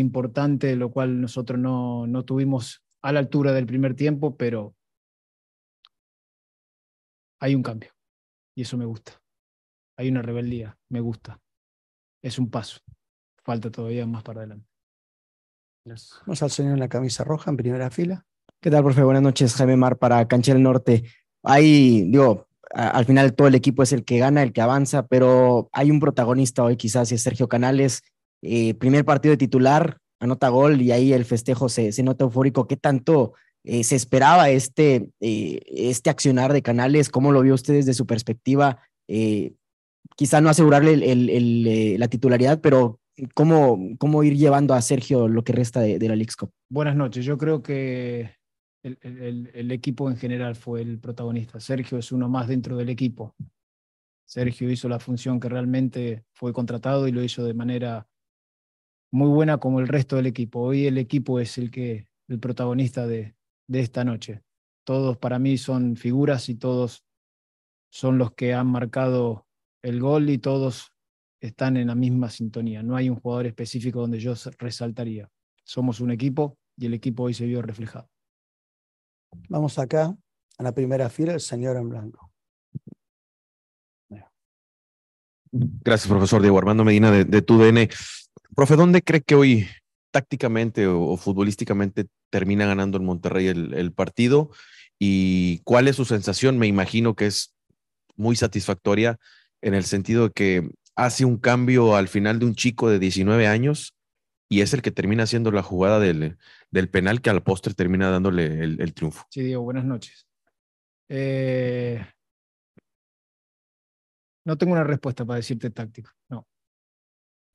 importante, lo cual nosotros no, no tuvimos a la altura del primer tiempo, pero hay un cambio y eso me gusta. Hay una rebeldía, me gusta. Es un paso. Falta todavía más para adelante. Vamos al señor en la camisa roja en primera fila. ¿Qué tal, profe? Buenas noches, Jaime Mar para Canchel Norte. Ahí, digo, al final todo el equipo es el que gana, el que avanza, pero hay un protagonista hoy quizás y es Sergio Canales. Eh, primer partido de titular, anota gol y ahí el festejo se, nota eufórico. ¿Qué tanto eh, se esperaba este, eh, este accionar de Canales? ¿Cómo lo vio usted desde su perspectiva? quizá no asegurarle la titularidad, pero ¿cómo, ¿cómo ir llevando a Sergio lo que resta de, de la Lixco? Buenas noches. Yo creo que el, el, equipo en general fue el protagonista. Sergio es uno más dentro del equipo. Sergio hizo la función que realmente fue contratado y lo hizo de manera muy buena como el resto del equipo. Hoy el equipo es el que el protagonista de, de esta noche. Todos para mí son figuras y todos son los que han marcado el gol y todos están en la misma sintonía. No hay un jugador específico donde yo resaltaría. Somos un equipo y el equipo hoy se vio reflejado. Vamos acá a la primera fila, el señor en blanco. Gracias, profesor Diego Armando Medina de, de TUDN. Profe, ¿dónde cree que hoy tácticamente o, futbolísticamente termina ganando el Monterrey el, partido? ¿Y cuál es su sensación? Me imagino que es muy satisfactoria en el sentido de que hace un cambio al final de un chico de 19 años y es el que termina haciendo la jugada del, penal que al postre termina dándole el, triunfo. Sí, Diego, buenas noches. Eh, no tengo una respuesta para decirte táctico, no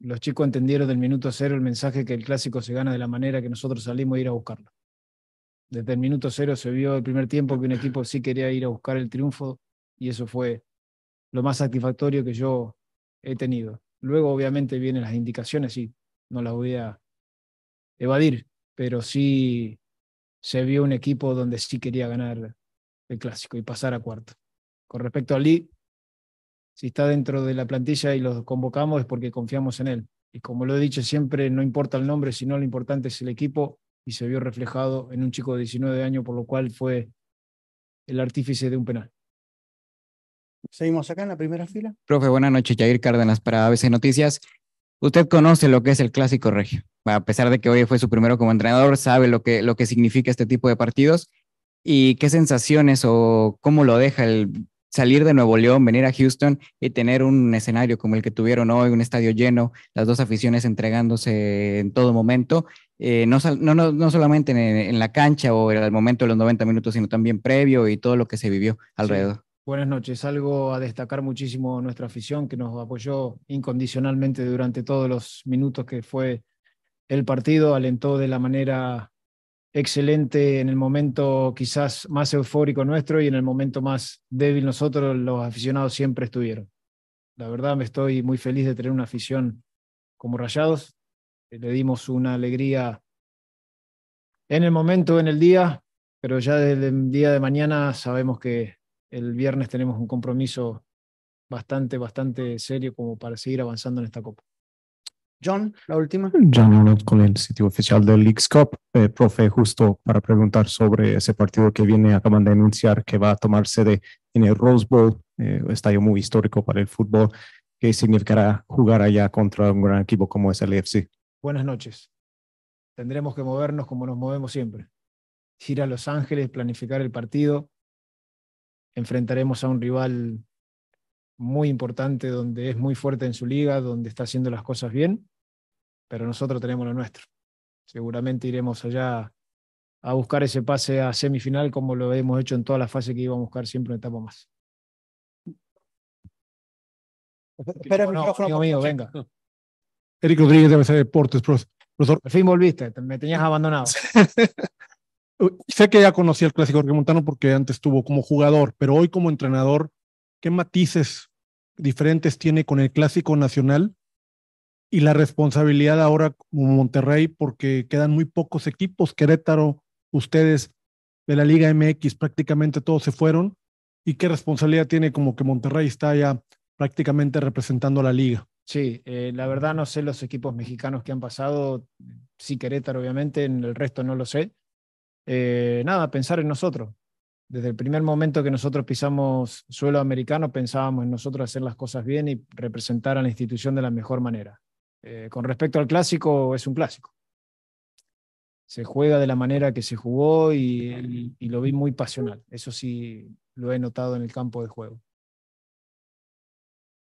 los chicos entendieron del minuto cero el mensaje que el clásico se gana de la manera que nosotros salimos a ir a buscarlo. Desde el minuto cero se vio el primer tiempo que un equipo sí quería ir a buscar el triunfo y eso fue lo más satisfactorio que yo he tenido. Luego obviamente vienen las indicaciones y no las voy a evadir, pero sí se vio un equipo donde sí quería ganar el clásico y pasar a cuarto. Con respecto a Lee, si está dentro de la plantilla y lo convocamos es porque confiamos en él. Y como lo he dicho siempre, no importa el nombre, sino lo importante es el equipo y se vio reflejado en un chico de 19 años, por lo cual fue el artífice de un penal. Seguimos acá en la primera fila. Profe, buenas noches, Jair Cárdenas para ABC Noticias. Usted conoce lo que es el clásico regio. A pesar de que hoy fue su primero como entrenador, sabe lo que, lo que significa este tipo de partidos y qué sensaciones o cómo lo deja el salir de Nuevo León, venir a Houston y tener un escenario como el que tuvieron hoy, un estadio lleno, las dos aficiones entregándose en todo momento, eh, no, no, no, solamente en, la cancha o en el momento de los 90 minutos, sino también previo y todo lo que se vivió alrededor. Buenas noches. Algo a destacar muchísimo nuestra afición que nos apoyó incondicionalmente durante todos los minutos que fue el partido, alentó de la manera excelente en el momento quizás más eufórico nuestro y en el momento más débil nosotros, los aficionados siempre estuvieron. La verdad me estoy muy feliz de tener una afición como Rayados. Le dimos una alegría en el momento, en el día, pero ya desde el día de mañana sabemos que el viernes tenemos un compromiso bastante, bastante serio como para seguir avanzando en esta Copa. John, la última. John con el sitio oficial del Leagues Cup. Eh, profe, justo para preguntar sobre ese partido que viene, acaban de anunciar que va a tomar sede en el Rose Bowl, eh, estadio muy histórico para el fútbol. ¿Qué significará jugar allá contra un gran equipo como es el EFC? Buenas noches. Tendremos que movernos como nos movemos siempre. Ir a Los Ángeles, planificar el partido. Enfrentaremos a un rival muy importante, donde es muy fuerte en su liga, donde está haciendo las cosas bien pero nosotros tenemos lo nuestro. Seguramente iremos allá a buscar ese pase a semifinal como lo hemos hecho en todas las fases que íbamos a buscar siempre una etapa más. Espera mi no, micrófono. Amigo mío, venga. Eric Rodríguez de ABC Deportes, profesor. Al fin volviste, me tenías abandonado. sé que ya conocí al clásico Montano porque antes estuvo como jugador, pero hoy como entrenador, ¿qué matices diferentes tiene con el clásico nacional y la responsabilidad ahora como Monterrey, porque quedan muy pocos equipos, Querétaro, ustedes de la Liga MX prácticamente todos se fueron, y qué responsabilidad tiene como que Monterrey está ya prácticamente representando la liga. Sí, eh, la verdad no sé los equipos mexicanos que han pasado, sí Querétaro obviamente, en el resto no lo sé. Eh, nada, pensar en nosotros. Desde el primer momento que nosotros pisamos suelo americano pensábamos en nosotros hacer las cosas bien y representar a la institución de la mejor manera. Eh, con respecto al clásico, es un clásico. Se juega de la manera que se jugó y, lo vi muy pasional. Eso sí lo he notado en el campo de juego.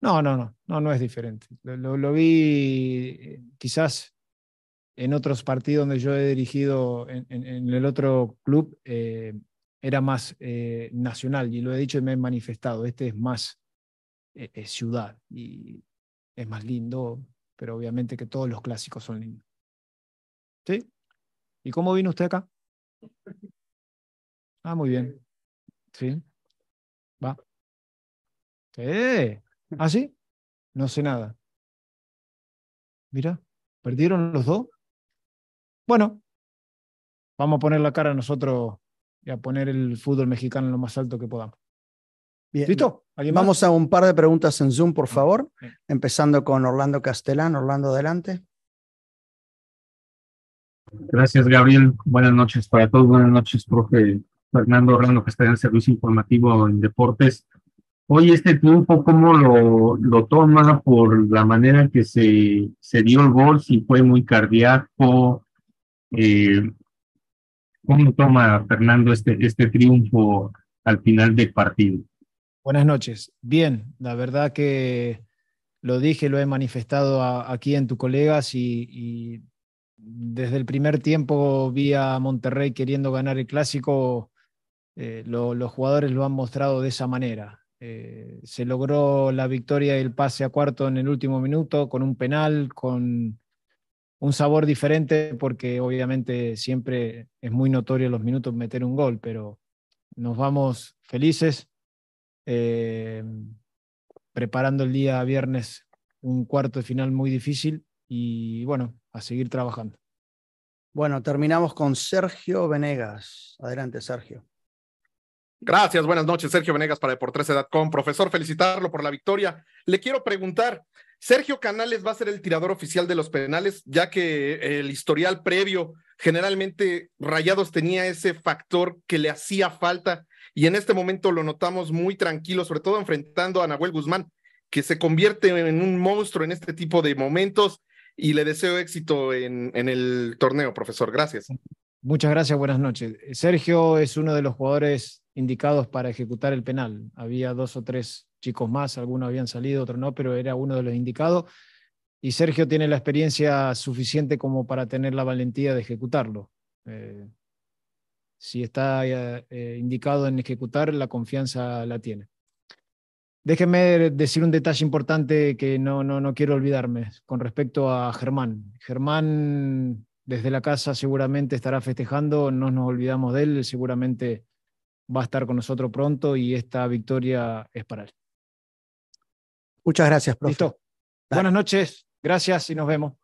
No, no, no, no, no es diferente. Lo, vi eh, quizás en otros partidos donde yo he dirigido en, el otro club, eh, era más nacional y lo he dicho y me he manifestado. Este es más ciudad y es más lindo, pero obviamente que todos los clásicos son lindos. ¿Sí? ¿Y cómo vino usted acá? Ah, muy bien. ¿Sí? ¿Va? eh ¿Ah, sí? No sé nada. Mira, ¿perdieron los dos? Bueno, vamos a poner la cara a nosotros y a poner el fútbol mexicano en lo más alto que podamos. ¿Listo? Vamos a un par de preguntas en Zoom, por ah, favor. Empezando con Orlando Castellán. Orlando, adelante. Gracias, Gabriel. Buenas noches para todos. Buenas noches, profe Fernando Orlando que está el Servicio Informativo en Deportes. Hoy este triunfo, ¿cómo lo, lo, toma por la manera que se, se dio el gol? Si fue muy cardíaco. Eh, ¿Cómo toma Fernando este, este triunfo al final del partido? Buenas noches. Bien, la verdad que lo dije, lo he manifestado aquí en tu colegas y, desde el primer tiempo vi a Monterrey queriendo ganar el clásico. Eh, los jugadores lo han mostrado de esa manera. Eh, se logró la victoria y el pase a cuarto en el último minuto con un penal, con un sabor diferente, porque obviamente siempre es muy notorio los minutos meter un gol, pero nos vamos felices eh, preparando el día viernes un cuarto de final muy difícil y bueno, a seguir trabajando. Bueno, terminamos con Sergio Venegas. Adelante, Sergio. Gracias, buenas noches, Sergio Venegas para Deportes.com. Profesor, felicitarlo por la victoria. Le quiero preguntar, ¿Sergio Canales va a ser el tirador oficial de los penales, ya que el historial previo Generalmente Rayados tenía ese factor que le hacía falta y en este momento lo notamos muy tranquilo, sobre todo enfrentando a Nahuel Guzmán, que se convierte en un monstruo en este tipo de momentos y le deseo éxito en, el torneo, profesor. Gracias. Muchas gracias, buenas noches. Sergio es uno de los jugadores indicados para ejecutar el penal. Había dos o tres chicos más, algunos habían salido, otros no, pero era uno de los indicados y Sergio tiene la experiencia suficiente como para tener la valentía de ejecutarlo. Eh, si está eh, eh, indicado en ejecutar, la confianza la tiene. Déjenme decir un detalle importante que no, no, no quiero olvidarme con respecto a Germán. Germán desde la casa seguramente estará festejando, no nos olvidamos de él, seguramente va a estar con nosotros pronto y esta victoria es para él. Muchas gracias, profesor. Buenas noches, gracias y nos vemos.